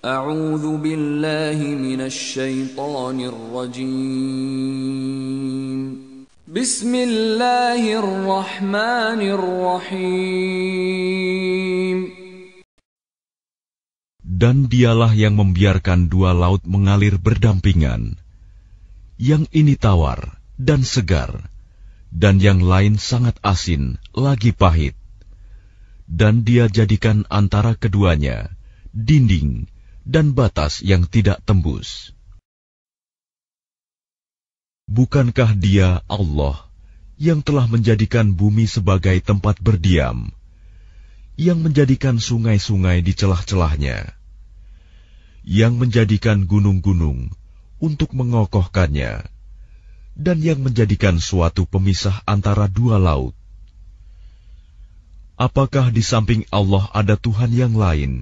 أعوذ بالله من الشيطان الرجيم بسم الله الرحمن الرحيم Dan dialah yang membiarkan dua laut mengalir berdampingan, yang ini tawar dan segar, dan yang lain sangat asin lagi pahit. Dan dia jadikan antara keduanya dinding dan batas yang tidak tembus. Bukankah Dia Allah yang telah menjadikan bumi sebagai tempat berdiam, yang menjadikan sungai-sungai di celah-celahnya, yang menjadikan gunung-gunung untuk mengokohkannya, dan yang menjadikan suatu pemisah antara dua laut? Apakah di samping Allah ada Tuhan yang lain?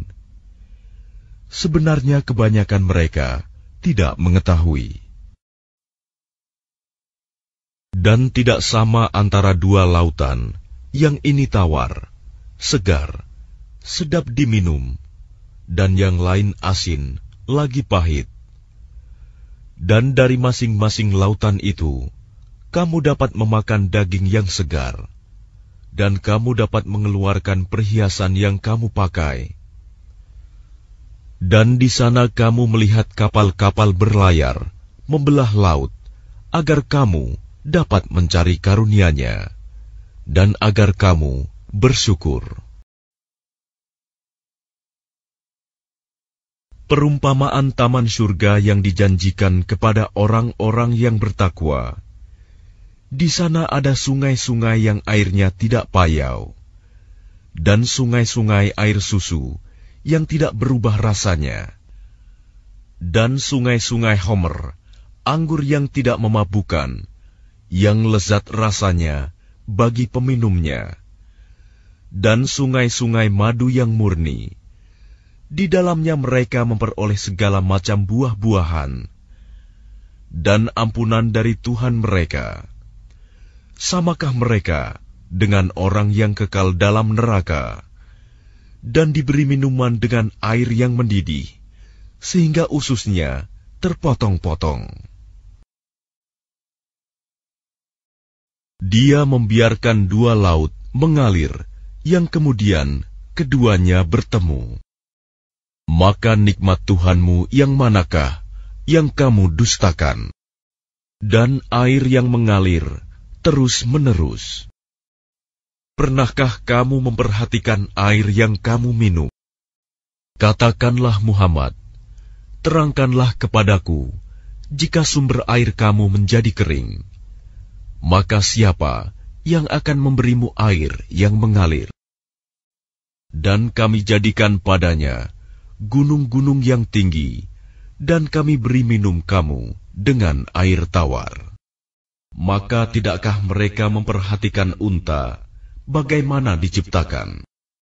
Sebenarnya kebanyakan mereka tidak mengetahui. Dan tidak sama antara dua lautan, yang ini tawar, segar, sedap diminum, dan yang lain asin, lagi pahit. Dan dari masing-masing lautan itu, kamu dapat memakan daging yang segar, dan kamu dapat mengeluarkan perhiasan yang kamu pakai, dan di sana kamu melihat kapal-kapal berlayar membelah laut, agar kamu dapat mencari karunia-Nya dan agar kamu bersyukur. Perumpamaan taman surga yang dijanjikan kepada orang-orang yang bertakwa. Di sana ada sungai-sungai yang airnya tidak payau, dan sungai-sungai air susu yang tidak berubah rasanya, dan sungai-sungai Homer, anggur yang tidak memabukan, yang lezat rasanya bagi peminumnya, dan sungai-sungai madu yang murni. Di dalamnya mereka memperoleh segala macam buah-buahan dan ampunan dari Tuhan mereka. Samakah mereka dengan orang yang kekal dalam neraka? dan diberi minuman dengan air yang mendidih, sehingga ususnya terpotong-potong. Dia membiarkan dua laut mengalir, yang kemudian keduanya bertemu. Maka nikmat Tuhanmu yang manakah yang kamu dustakan? Dan air yang mengalir terus-menerus. Pernahkah kamu memperhatikan air yang kamu minum? Katakanlah Muhammad, terangkanlah kepadaku, jika sumber air kamu menjadi kering, maka siapa yang akan memberimu air yang mengalir? Dan kami jadikan padanya gunung-gunung yang tinggi, dan kami beri minum kamu dengan air tawar. Maka tidakkah mereka memperhatikan unta bagaimana diciptakan.